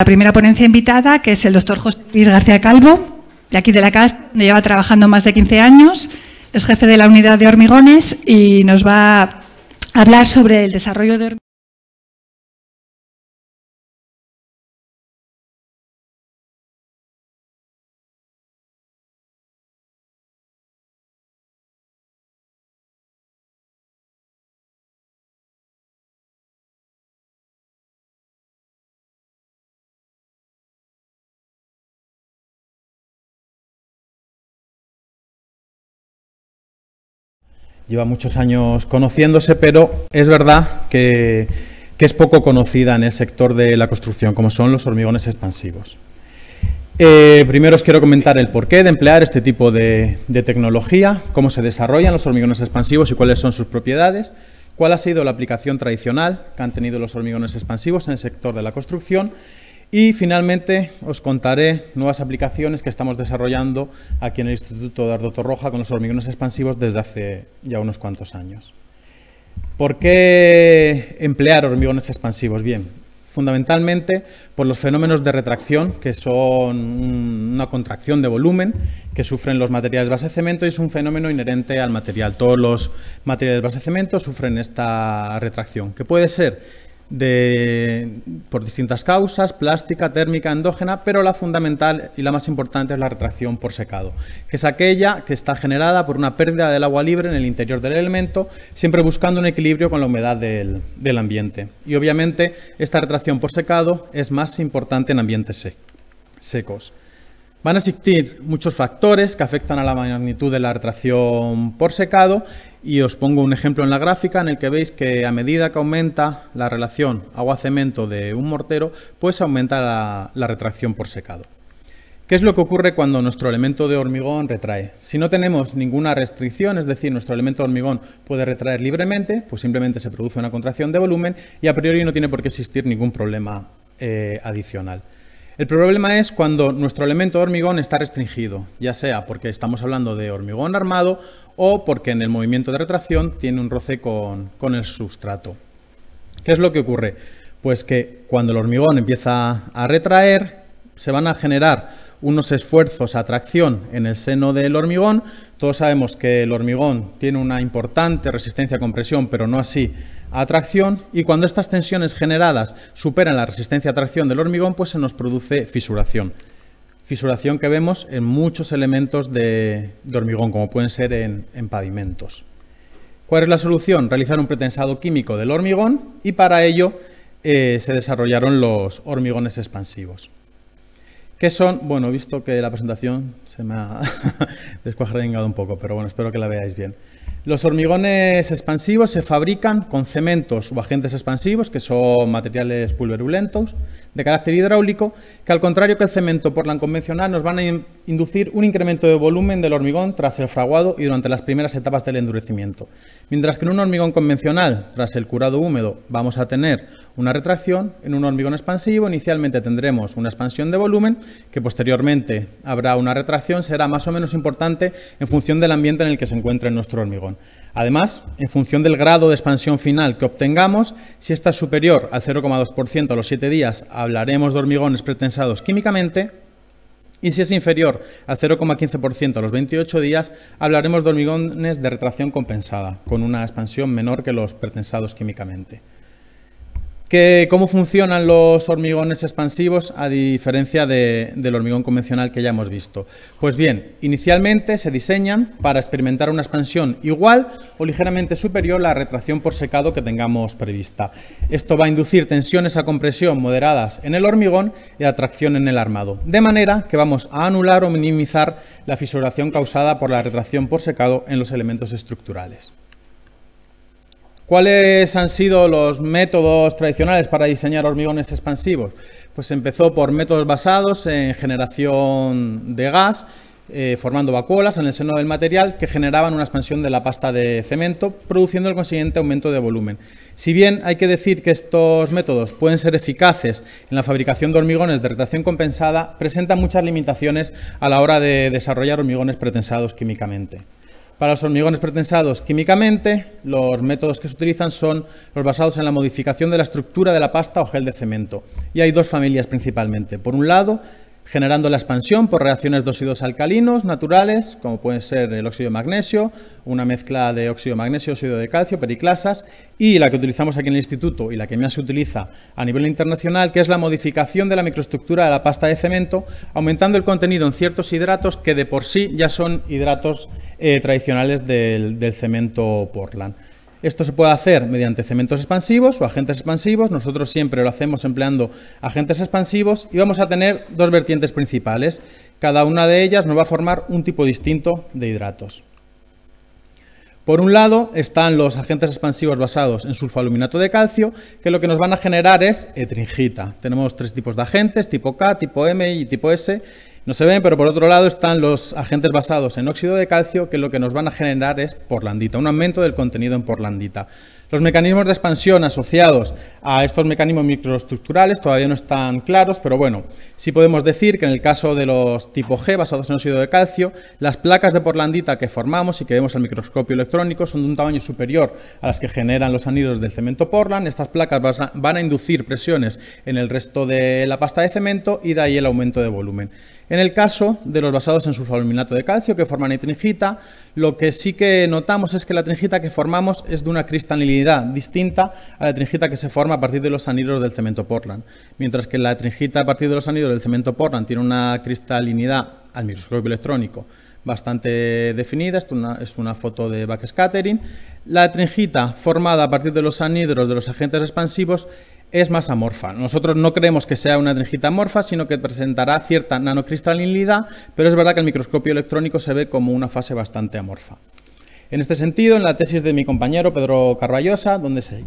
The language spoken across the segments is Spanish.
La primera ponencia invitada, que es el doctor José Luis García Calvo, de aquí de la casa, donde lleva trabajando más de 15 años, es jefe de la unidad de hormigones y nos va a hablar sobre el desarrollo de hormigones. lleva muchos años conociéndose, pero es verdad que, es poco conocida en el sector de la construcción, como son los hormigones expansivos. Eh, primero os quiero comentar el porqué de emplear este tipo de tecnología, cómo se desarrollan los hormigones expansivos y cuáles son sus propiedades, cuál ha sido la aplicación tradicional que han tenido los hormigones expansivos en el sector de la construcción y finalmente os contaré nuevas aplicaciones que estamos desarrollando aquí en el Instituto de Ardoto Roja con los hormigones expansivos desde hace ya unos cuantos años. ¿Por qué emplear hormigones expansivos? Bien, fundamentalmente por los fenómenos de retracción, que son una contracción de volumen que sufren los materiales base cemento y es un fenómeno inherente al material. Todos los materiales base cemento sufren esta retracción, que puede ser por distintas causas, plástica, térmica, endógena, pero la fundamental y la más importante es la retracción por secado, que es aquella que está generada por una pérdida del agua libre en el interior del elemento, siempre buscando un equilibrio con la humedad del, del ambiente. Y obviamente esta retracción por secado es más importante en ambientes secos. Van a existir muchos factores que afectan a la magnitud de la retracción por secado y os pongo un ejemplo en la gráfica en el que veis que a medida que aumenta la relación agua-cemento de un mortero, pues aumenta la, retracción por secado. ¿Qué es lo que ocurre cuando nuestro elemento de hormigón retrae? Si no tenemos ninguna restricción, es decir, nuestro elemento de hormigón puede retraer libremente, pues simplemente se produce una contracción de volumen y a priori no tiene por qué existir ningún problema eh, adicional. El problema es cuando nuestro elemento de hormigón está restringido, ya sea porque estamos hablando de hormigón armado o porque en el movimiento de retracción tiene un roce con, con el sustrato. ¿Qué es lo que ocurre? Pues que cuando el hormigón empieza a retraer, se van a generar unos esfuerzos a tracción en el seno del hormigón. Todos sabemos que el hormigón tiene una importante resistencia a compresión, pero no así a y cuando estas tensiones generadas superan la resistencia a tracción del hormigón, pues se nos produce fisuración. Fisuración que vemos en muchos elementos de, hormigón, como pueden ser en, pavimentos. ¿Cuál es la solución? Realizar un pretensado químico del hormigón y para ello eh, se desarrollaron los hormigones expansivos. ¿Qué son? Bueno, visto que la presentación se me ha descuajardengado un poco, pero bueno, espero que la veáis bien. Los hormigones expansivos se fabrican con cementos o agentes expansivos, que son materiales pulverulentos, de carácter hidráulico, que al contrario que el cemento por la convencional nos van a inducir un incremento de volumen del hormigón tras el fraguado y durante las primeras etapas del endurecimiento. Mientras que en un hormigón convencional, tras el curado húmedo, vamos a tener una retracción, en un hormigón expansivo inicialmente tendremos una expansión de volumen que posteriormente habrá una retracción, será más o menos importante en función del ambiente en el que se encuentre nuestro hormigón. Además, en función del grado de expansión final que obtengamos, si está es superior al 0,2% a los 7 días, hablaremos de hormigones pretensados químicamente y si es inferior al 0,15% a los 28 días, hablaremos de hormigones de retracción compensada, con una expansión menor que los pretensados químicamente cómo funcionan los hormigones expansivos a diferencia del hormigón convencional que ya hemos visto. Pues bien, inicialmente se diseñan para experimentar una expansión igual o ligeramente superior a la retracción por secado que tengamos prevista. Esto va a inducir tensiones a compresión moderadas en el hormigón y atracción en el armado, de manera que vamos a anular o minimizar la fisuración causada por la retracción por secado en los elementos estructurales. ¿Cuáles han sido los métodos tradicionales para diseñar hormigones expansivos? Pues empezó por métodos basados en generación de gas, eh, formando vacuolas en el seno del material que generaban una expansión de la pasta de cemento, produciendo el consiguiente aumento de volumen. Si bien hay que decir que estos métodos pueden ser eficaces en la fabricación de hormigones de retracción compensada, presentan muchas limitaciones a la hora de desarrollar hormigones pretensados químicamente. Para los hormigones pretensados químicamente, los métodos que se utilizan son los basados en la modificación de la estructura de la pasta o gel de cemento. Y hay dos familias principalmente. Por un lado, generando la expansión por reacciones de óxidos alcalinos naturales, como pueden ser el óxido de magnesio, una mezcla de óxido de magnesio, óxido de calcio, periclasas, y la que utilizamos aquí en el instituto y la que más se utiliza a nivel internacional, que es la modificación de la microestructura de la pasta de cemento, aumentando el contenido en ciertos hidratos que de por sí ya son hidratos eh, tradicionales del cemento Portland. Esto se puede hacer mediante cementos expansivos o agentes expansivos. Nosotros siempre lo hacemos empleando agentes expansivos y vamos a tener dos vertientes principales. Cada una de ellas nos va a formar un tipo distinto de hidratos. Por un lado están los agentes expansivos basados en sulfaluminato de calcio, que lo que nos van a generar es etringita. Tenemos tres tipos de agentes, tipo K, tipo M y tipo S, no se ven, pero por otro lado están los agentes basados en óxido de calcio, que lo que nos van a generar es porlandita, un aumento del contenido en porlandita. Los mecanismos de expansión asociados a estos mecanismos microestructurales todavía no están claros, pero bueno, sí podemos decir que en el caso de los tipo G basados en óxido de calcio, las placas de porlandita que formamos y que vemos al microscopio electrónico son de un tamaño superior a las que generan los anillos del cemento porland. Estas placas van a inducir presiones en el resto de la pasta de cemento y de ahí el aumento de volumen. En el caso de los basados en sulfaluminato de calcio que forman etringita, lo que sí que notamos es que la tringita que formamos es de una cristalinidad distinta a la tringita que se forma a partir de los anidros del cemento Portland. Mientras que la tringita a partir de los anidros del cemento Portland tiene una cristalinidad al microscopio electrónico bastante definida, Esto es una foto de backscattering. La tringita formada a partir de los anidros de los agentes expansivos es más amorfa. Nosotros no creemos que sea una tringita amorfa, sino que presentará cierta nanocristalinidad, pero es verdad que el microscopio electrónico se ve como una fase bastante amorfa. En este sentido, en la tesis de mi compañero Pedro Carballosa, donde se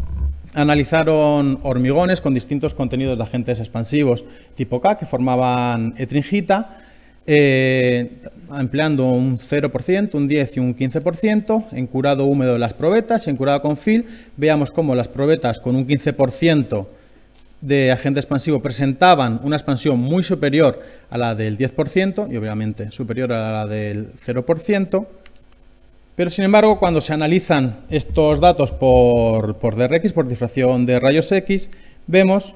analizaron hormigones con distintos contenidos de agentes expansivos tipo K que formaban etringita, eh, empleando un 0%, un 10 y un 15%, en curado húmedo las probetas y en curado con fil, veamos cómo las probetas con un 15% de agente expansivo presentaban una expansión muy superior a la del 10% y obviamente superior a la del 0%, pero sin embargo cuando se analizan estos datos por, por DRX, por difracción de rayos X, vemos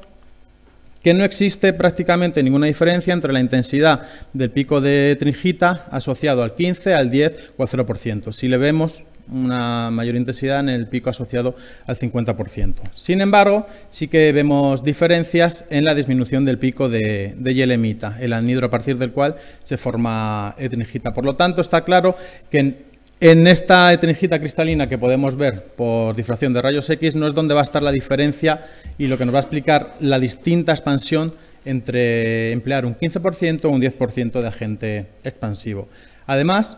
que no existe prácticamente ninguna diferencia entre la intensidad del pico de tringita asociado al 15, al 10 o al 0%. Si le vemos una mayor intensidad en el pico asociado al 50%. Sin embargo, sí que vemos diferencias en la disminución del pico de, de yelemita, el anhidro a partir del cual se forma etrinjita. Por lo tanto, está claro que en esta etrinjita cristalina que podemos ver por difracción de rayos X no es donde va a estar la diferencia y lo que nos va a explicar la distinta expansión entre emplear un 15% o un 10% de agente expansivo. Además,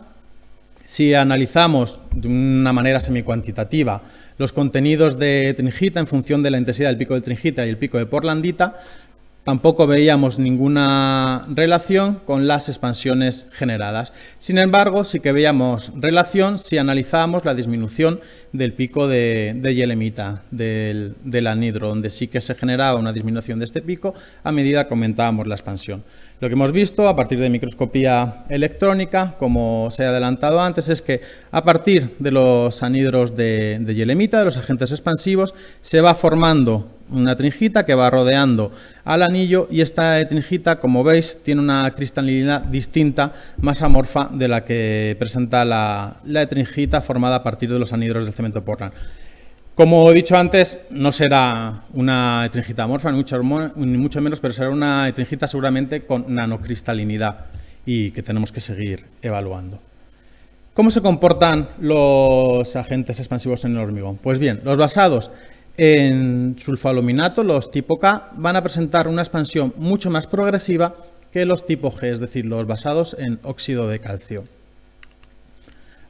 si analizamos de una manera semicuantitativa los contenidos de tringita en función de la intensidad del pico de tringita y el pico de porlandita, Tampoco veíamos ninguna relación con las expansiones generadas. Sin embargo, sí que veíamos relación si analizábamos la disminución del pico de, de Yelemita, del, anidro, anhidro, donde sí que se generaba una disminución de este pico a medida que aumentábamos la expansión. Lo que hemos visto a partir de microscopía electrónica, como se ha adelantado antes, es que a partir de los anidros de, de Yelemita, de los agentes expansivos, se va formando una trinjita que va rodeando al anillo y esta trinjita, como veis, tiene una cristalinidad distinta, más amorfa de la que presenta la, la trinjita formada a partir de los anhidros del cemento Portland. Como he dicho antes, no será una trinjita amorfa, ni mucho, ni mucho menos, pero será una trinjita seguramente con nanocristalinidad y que tenemos que seguir evaluando. ¿Cómo se comportan los agentes expansivos en el hormigón? Pues bien, los basados en sulfaluminato los tipo K van a presentar una expansión mucho más progresiva que los tipo G, es decir, los basados en óxido de calcio.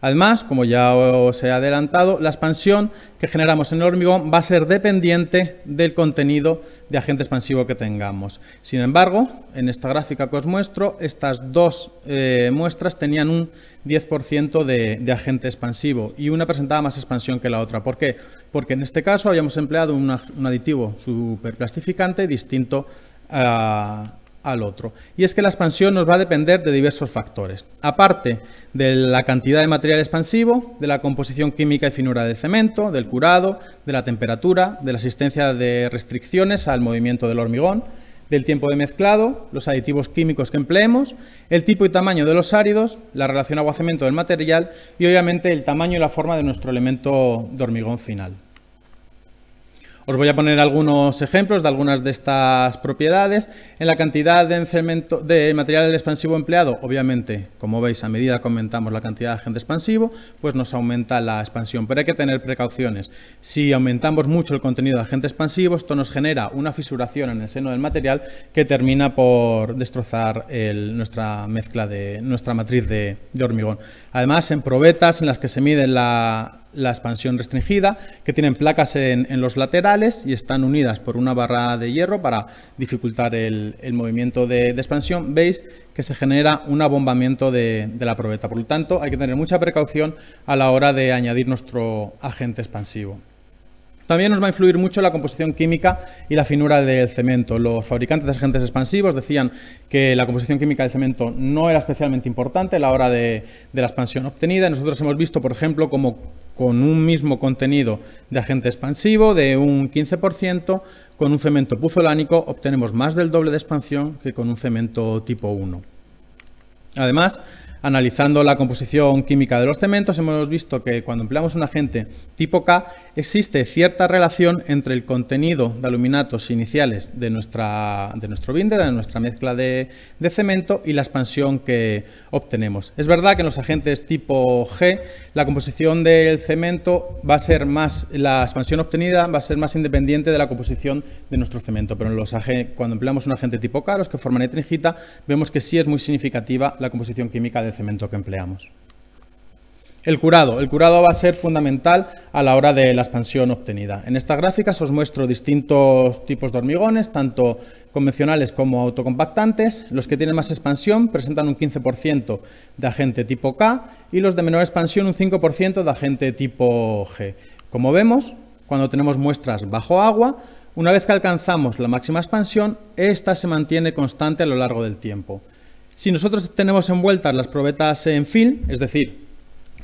Además, como ya os he adelantado, la expansión que generamos en el hormigón va a ser dependiente del contenido de agente expansivo que tengamos. Sin embargo, en esta gráfica que os muestro, estas dos eh, muestras tenían un 10% de, agente expansivo y una presentaba más expansión que la otra. ¿Por qué? Porque en este caso habíamos empleado un aditivo superplastificante distinto a al otro. Y es que la expansión nos va a depender de diversos factores. Aparte de la cantidad de material expansivo, de la composición química y finura del cemento, del curado, de la temperatura, de la existencia de restricciones al movimiento del hormigón, del tiempo de mezclado, los aditivos químicos que empleemos, el tipo y tamaño de los áridos, la relación agua-cemento del material y obviamente el tamaño y la forma de nuestro elemento de hormigón final. Os voy a poner algunos ejemplos de algunas de estas propiedades. En la cantidad de, material expansivo empleado, obviamente, como veis, a medida que aumentamos la cantidad de agente expansivo, pues nos aumenta la expansión, pero hay que tener precauciones. Si aumentamos mucho el contenido de agente expansivo, esto nos genera una fisuración en el seno del material que termina por destrozar nuestra mezcla de nuestra matriz de, de hormigón. Además, en probetas en las que se mide la, la expansión restringida, que tienen placas en, los laterales y están unidas por una barra de hierro para dificultar el, movimiento de, expansión, veis que se genera un abombamiento de, la probeta. Por lo tanto, hay que tener mucha precaución a la hora de añadir nuestro agente expansivo. También nos va a influir mucho la composición química y la finura del cemento. Los fabricantes de agentes expansivos decían que la composición química del cemento no era especialmente importante a la hora de, de la expansión obtenida. Nosotros hemos visto, por ejemplo, cómo con un mismo contenido de agente expansivo de un 15%, con un cemento puzolánico obtenemos más del doble de expansión que con un cemento tipo 1. Además, analizando la composición química de los cementos, hemos visto que cuando empleamos un agente tipo K, existe cierta relación entre el contenido de aluminatos iniciales de, nuestra, de nuestro binder, de nuestra mezcla de, cemento y la expansión que obtenemos. Es verdad que en los agentes tipo G, la composición del cemento va a ser más, la expansión obtenida va a ser más independiente de la composición de nuestro cemento, pero en los cuando empleamos un agente tipo K, los que forman etringita, vemos que sí es muy significativa la composición química del cemento que empleamos. El curado. El curado va a ser fundamental a la hora de la expansión obtenida. En estas gráficas os muestro distintos tipos de hormigones, tanto convencionales como autocompactantes. Los que tienen más expansión presentan un 15% de agente tipo K y los de menor expansión un 5% de agente tipo G. Como vemos, cuando tenemos muestras bajo agua, una vez que alcanzamos la máxima expansión, esta se mantiene constante a lo largo del tiempo. Si nosotros tenemos envueltas las probetas en film, es decir,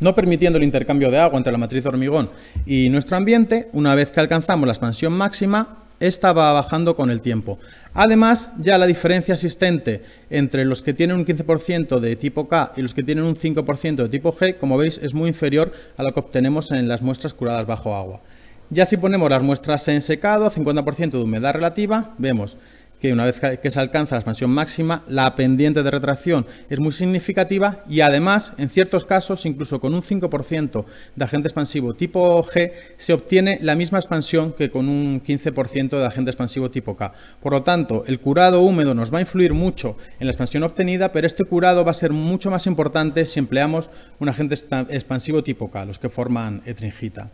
no permitiendo el intercambio de agua entre la matriz de hormigón y nuestro ambiente, una vez que alcanzamos la expansión máxima, esta va bajando con el tiempo. Además, ya la diferencia existente entre los que tienen un 15% de tipo K y los que tienen un 5% de tipo G, como veis, es muy inferior a lo que obtenemos en las muestras curadas bajo agua. Ya si ponemos las muestras en secado, 50% de humedad relativa, vemos que una vez que se alcanza la expansión máxima, la pendiente de retracción es muy significativa y además, en ciertos casos, incluso con un 5% de agente expansivo tipo G, se obtiene la misma expansión que con un 15% de agente expansivo tipo K. Por lo tanto, el curado húmedo nos va a influir mucho en la expansión obtenida, pero este curado va a ser mucho más importante si empleamos un agente expansivo tipo K, los que forman etringita.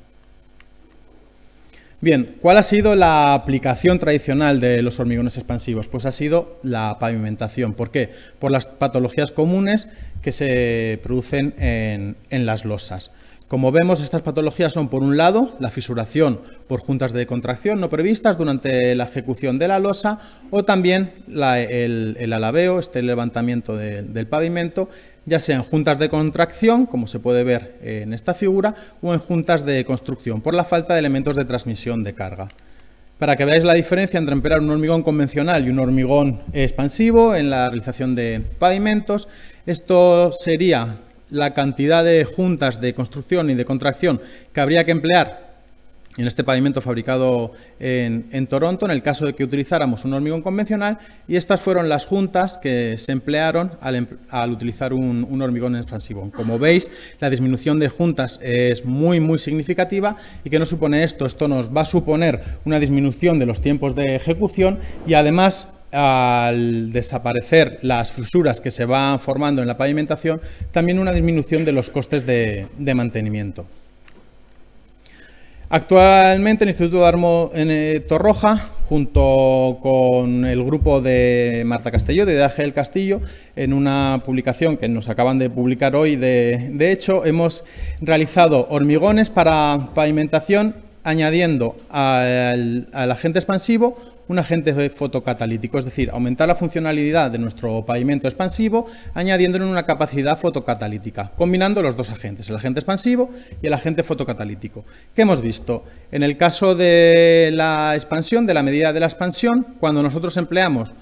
Bien, ¿cuál ha sido la aplicación tradicional de los hormigones expansivos? Pues ha sido la pavimentación. ¿Por qué? Por las patologías comunes que se producen en, las losas. Como vemos, estas patologías son, por un lado, la fisuración por juntas de contracción no previstas durante la ejecución de la losa o también el, alabeo, este levantamiento del pavimento, ya sea en juntas de contracción, como se puede ver eh, en esta figura, o en juntas de construcción, por la falta de elementos de transmisión de carga. Para que veáis la diferencia entre emplear un hormigón convencional y un hormigón expansivo en la realización de pavimentos, esto sería la cantidad de juntas de construcción y de contracción que habría que emplear en este pavimento fabricado en, Toronto, en el caso de que utilizáramos un hormigón convencional, y estas fueron las juntas que se emplearon al, em, utilizar un, hormigón expansivo. Como veis, la disminución de juntas es muy, muy significativa. ¿Y que no supone esto? Esto nos va a suponer una disminución de los tiempos de ejecución y además al desaparecer las fisuras que se van formando en la pavimentación, también una disminución de los costes de mantenimiento. Actualmente el Instituto de Armo en eh, Torroja, junto con el grupo de Marta Castelló, de del Castillo, en una publicación que nos acaban de publicar hoy, de, hecho, hemos realizado hormigones para pavimentación añadiendo al agente expansivo un agente fotocatalítico, es decir, aumentar la funcionalidad de nuestro pavimento expansivo añadiéndole una capacidad fotocatalítica, combinando los dos agentes, el agente expansivo y el agente fotocatalítico. ¿Qué hemos visto? En el caso de la expansión, de la medida de la expansión, cuando nosotros empleamos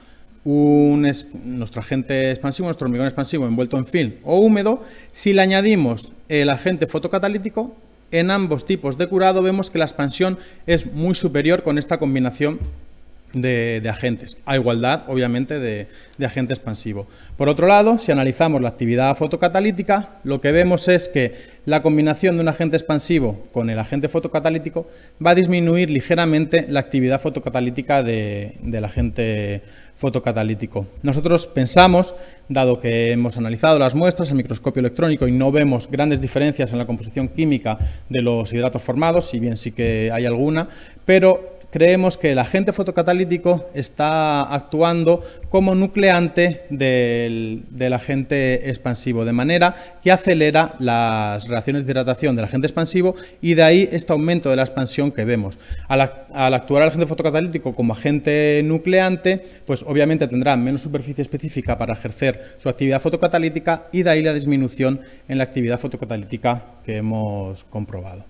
nuestro agente expansivo, nuestro hormigón expansivo envuelto en film o húmedo, si le añadimos el agente fotocatalítico, en ambos tipos de curado vemos que la expansión es muy superior con esta combinación de, agentes, a igualdad, obviamente, de, agente expansivo. Por otro lado, si analizamos la actividad fotocatalítica, lo que vemos es que la combinación de un agente expansivo con el agente fotocatalítico va a disminuir ligeramente la actividad fotocatalítica de, del agente fotocatalítico. Nosotros pensamos, dado que hemos analizado las muestras en microscopio electrónico y no vemos grandes diferencias en la composición química de los hidratos formados, si bien sí que hay alguna, pero creemos que el agente fotocatalítico está actuando como nucleante del, agente expansivo, de manera que acelera las reacciones de hidratación del agente expansivo y de ahí este aumento de la expansión que vemos. Al, al actuar el agente fotocatalítico como agente nucleante, pues obviamente tendrá menos superficie específica para ejercer su actividad fotocatalítica y de ahí la disminución en la actividad fotocatalítica que hemos comprobado.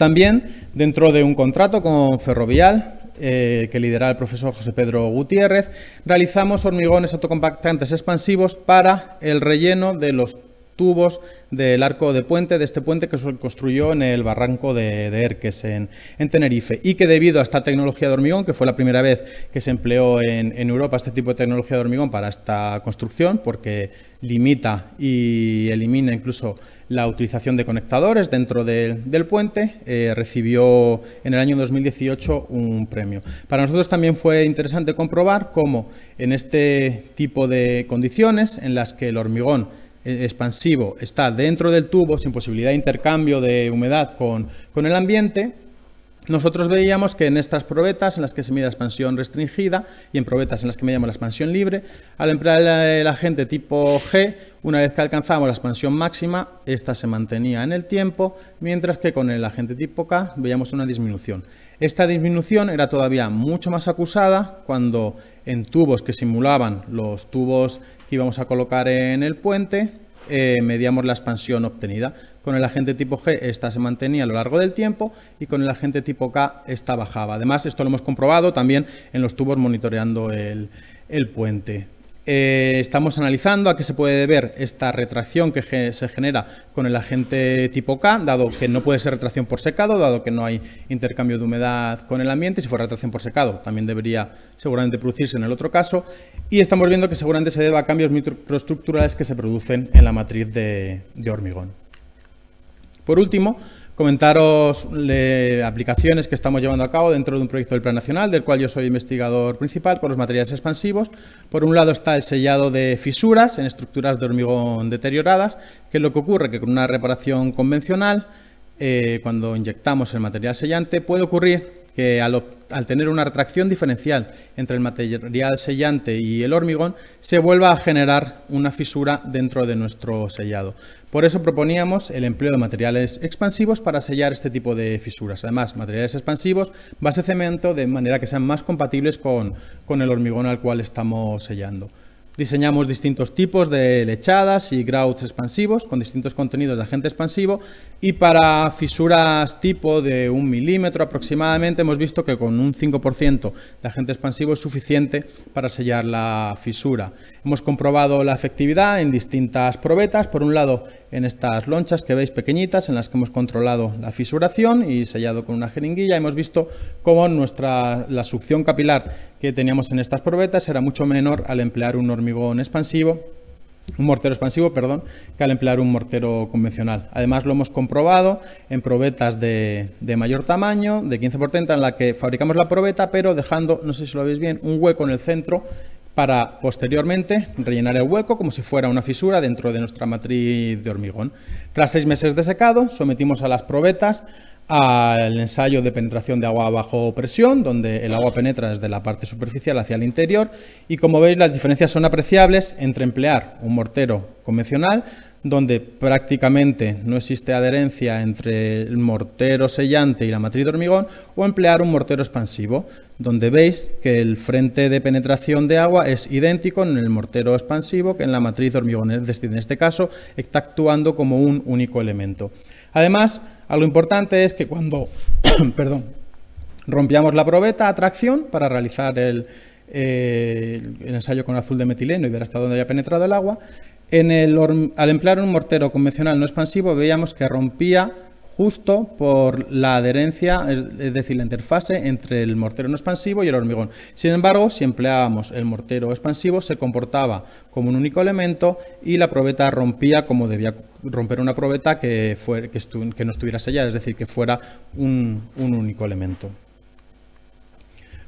También dentro de un contrato con Ferrovial, eh, que lidera el profesor José Pedro Gutiérrez, realizamos hormigones autocompactantes expansivos para el relleno de los tubos del arco de puente, de este puente que se construyó en el barranco de, Erques, en, Tenerife, y que debido a esta tecnología de hormigón, que fue la primera vez que se empleó en, Europa este tipo de tecnología de hormigón para esta construcción, porque limita y elimina incluso la utilización de conectadores dentro del puente, eh, recibió en el año 2018 un premio. Para nosotros también fue interesante comprobar cómo en este tipo de condiciones en las que el hormigón e-, expansivo está dentro del tubo, sin posibilidad de intercambio de humedad con, el ambiente, nosotros veíamos que en estas probetas en las que se mide la expansión restringida y en probetas en las que medíamos la expansión libre, al emplear el agente tipo G, una vez que alcanzábamos la expansión máxima, esta se mantenía en el tiempo, mientras que con el agente tipo K veíamos una disminución. Esta disminución era todavía mucho más acusada cuando en tubos que simulaban los tubos y vamos a colocar en el puente, eh, mediamos medíamos la expansión obtenida. Con el agente tipo G esta se mantenía a lo largo del tiempo y con el agente tipo K esta bajaba. Además, esto lo hemos comprobado también en los tubos monitoreando el, el puente. Eh, estamos analizando a qué se puede deber esta retracción que se genera con el agente tipo K, dado que no puede ser retracción por secado, dado que no hay intercambio de humedad con el ambiente, si fuera retracción por secado también debería seguramente producirse en el otro caso, y estamos viendo que seguramente se deba a cambios microestructurales que se producen en la matriz de hormigón. Por último, comentaros aplicaciones que estamos llevando a cabo dentro de un proyecto del Plan Nacional, del cual yo soy investigador principal, con los materiales expansivos. Por un lado está el sellado de fisuras en estructuras de hormigón deterioradas, que es lo que ocurre que con una reparación convencional, eh, cuando inyectamos el material sellante, puede ocurrir que al, tener una retracción diferencial entre el material sellante y el hormigón, se vuelva a generar una fisura dentro de nuestro sellado. Por eso proponíamos el empleo de materiales expansivos para sellar este tipo de fisuras. Además, materiales expansivos, base cemento, de manera que sean más compatibles con el hormigón al cual estamos sellando. Diseñamos distintos tipos de lechadas y grouts expansivos con distintos contenidos de agente expansivo y para fisuras tipo de un milímetro aproximadamente hemos visto que con un 5% de agente expansivo es suficiente para sellar la fisura. Hemos comprobado la efectividad en distintas probetas, por un lado en estas lonchas que veis pequeñitas en las que hemos controlado la fisuración y sellado con una jeringuilla. Hemos visto cómo nuestra, la succión capilar que teníamos en estas probetas era mucho menor al emplear un hormigón expansivo un mortero expansivo, perdón, que al emplear un mortero convencional. Además lo hemos comprobado en probetas de, de mayor tamaño, de 15 por 30, en la que fabricamos la probeta, pero dejando, no sé si lo veis bien, un hueco en el centro para posteriormente rellenar el hueco como si fuera una fisura dentro de nuestra matriz de hormigón. Tras seis meses de secado, sometimos a las probetas al ensayo de penetración de agua bajo presión, donde el agua penetra desde la parte superficial hacia el interior y como veis las diferencias son apreciables entre emplear un mortero convencional donde prácticamente no existe adherencia entre el mortero sellante y la matriz de hormigón, o emplear un mortero expansivo, donde veis que el frente de penetración de agua es idéntico en el mortero expansivo que en la matriz de hormigón, es decir, en este caso está actuando como un único elemento. Además, algo importante es que cuando perdón, rompíamos la probeta a tracción para realizar eh, el, ensayo con azul de metileno y ver hasta dónde había penetrado el agua, al emplear un mortero convencional no expansivo veíamos que rompía justo por la adherencia, es decir, la interfase entre el mortero no expansivo y el hormigón. Sin embargo, si empleábamos el mortero expansivo, se comportaba como un único elemento y la probeta rompía como debía romper una probeta que, no estuviera sellada, es decir, que fuera un único elemento.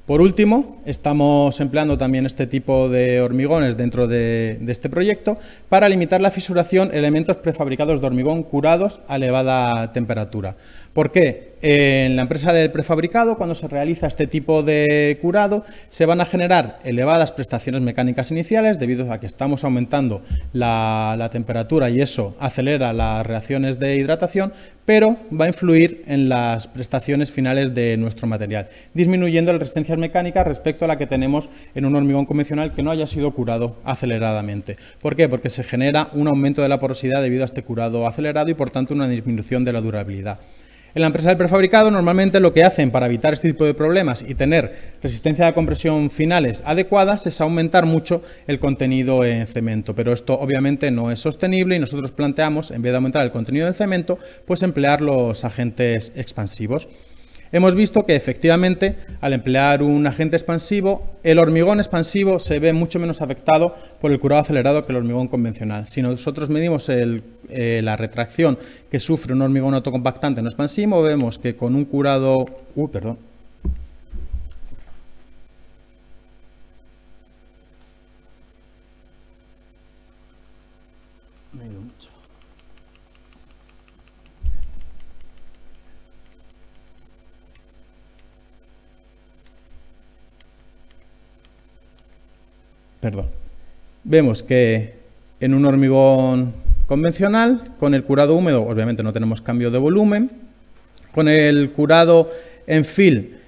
Por último, estamos empleando también este tipo de hormigones dentro de, este proyecto para limitar la fisuración elementos prefabricados de hormigón curados a elevada temperatura. ¿Por qué? En la empresa del prefabricado, cuando se realiza este tipo de curado, se van a generar elevadas prestaciones mecánicas iniciales debido a que estamos aumentando la, temperatura y eso acelera las reacciones de hidratación, pero va a influir en las prestaciones finales de nuestro material, disminuyendo las resistencias mecánicas respecto a la que tenemos en un hormigón convencional que no haya sido curado aceleradamente. ¿Por qué? Porque se genera un aumento de la porosidad debido a este curado acelerado y por tanto una disminución de la durabilidad. En la empresa del prefabricado normalmente lo que hacen para evitar este tipo de problemas y tener resistencia de compresión finales adecuadas es aumentar mucho el contenido en cemento, pero esto obviamente no es sostenible y nosotros planteamos, en vez de aumentar el contenido del cemento, pues emplear los agentes expansivos hemos visto que efectivamente al emplear un agente expansivo, el hormigón expansivo se ve mucho menos afectado por el curado acelerado que el hormigón convencional. Si nosotros medimos eh, la retracción que sufre un hormigón autocompactante no expansivo, vemos que con un curado... Uh, perdón perdón, vemos que en un hormigón convencional, con el curado húmedo, obviamente no tenemos cambio de volumen, con el curado en fil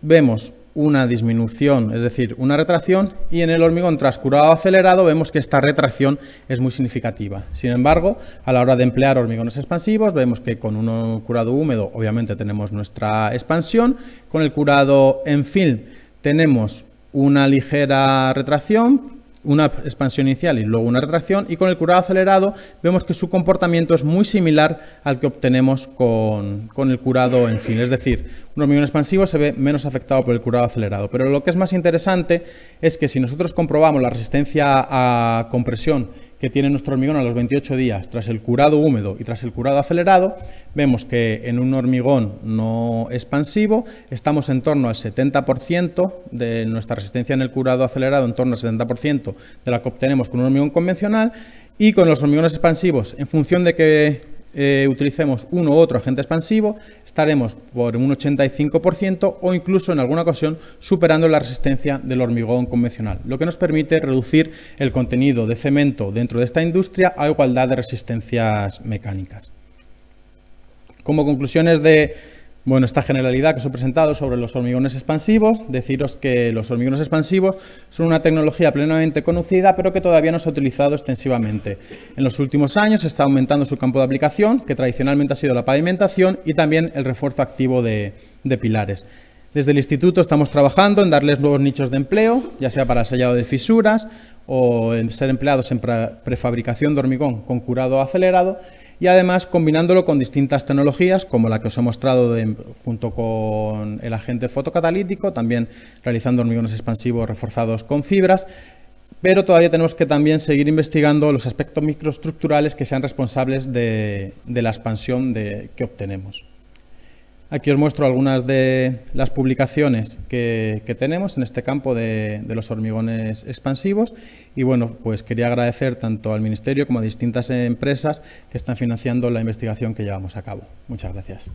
vemos una disminución, es decir, una retracción, y en el hormigón transcurado acelerado vemos que esta retracción es muy significativa. Sin embargo, a la hora de emplear hormigones expansivos, vemos que con un curado húmedo, obviamente, tenemos nuestra expansión, con el curado en film tenemos una ligera retracción, una expansión inicial y luego una retracción y con el curado acelerado vemos que su comportamiento es muy similar al que obtenemos con, el curado en fin, es decir, un hormigón expansivo se ve menos afectado por el curado acelerado. Pero lo que es más interesante es que si nosotros comprobamos la resistencia a compresión que tiene nuestro hormigón a los 28 días, tras el curado húmedo y tras el curado acelerado, vemos que en un hormigón no expansivo estamos en torno al 70% de nuestra resistencia en el curado acelerado, en torno al 70% de la que obtenemos con un hormigón convencional, y con los hormigones expansivos, en función de que eh, utilicemos uno u otro agente expansivo, estaremos por un 85% o incluso en alguna ocasión superando la resistencia del hormigón convencional, lo que nos permite reducir el contenido de cemento dentro de esta industria a igualdad de resistencias mecánicas. Como conclusiones de, bueno, esta generalidad que os he presentado sobre los hormigones expansivos, deciros que los hormigones expansivos son una tecnología plenamente conocida, pero que todavía no se ha utilizado extensivamente. En los últimos años se está aumentando su campo de aplicación, que tradicionalmente ha sido la pavimentación y también el refuerzo activo de, pilares. Desde el instituto estamos trabajando en darles nuevos nichos de empleo, ya sea para sellado de fisuras o en ser empleados en prefabricación de hormigón con curado acelerado y además combinándolo con distintas tecnologías como la que os he mostrado junto con el agente fotocatalítico, también realizando hormigones expansivos reforzados con fibras, pero todavía tenemos que también seguir investigando los aspectos microestructurales que sean responsables de, de la expansión de, que obtenemos. Aquí os muestro algunas de las publicaciones que, tenemos en este campo de, de, los hormigones expansivos y bueno, pues quería agradecer tanto al Ministerio como a distintas empresas que están financiando la investigación que llevamos a cabo. Muchas gracias.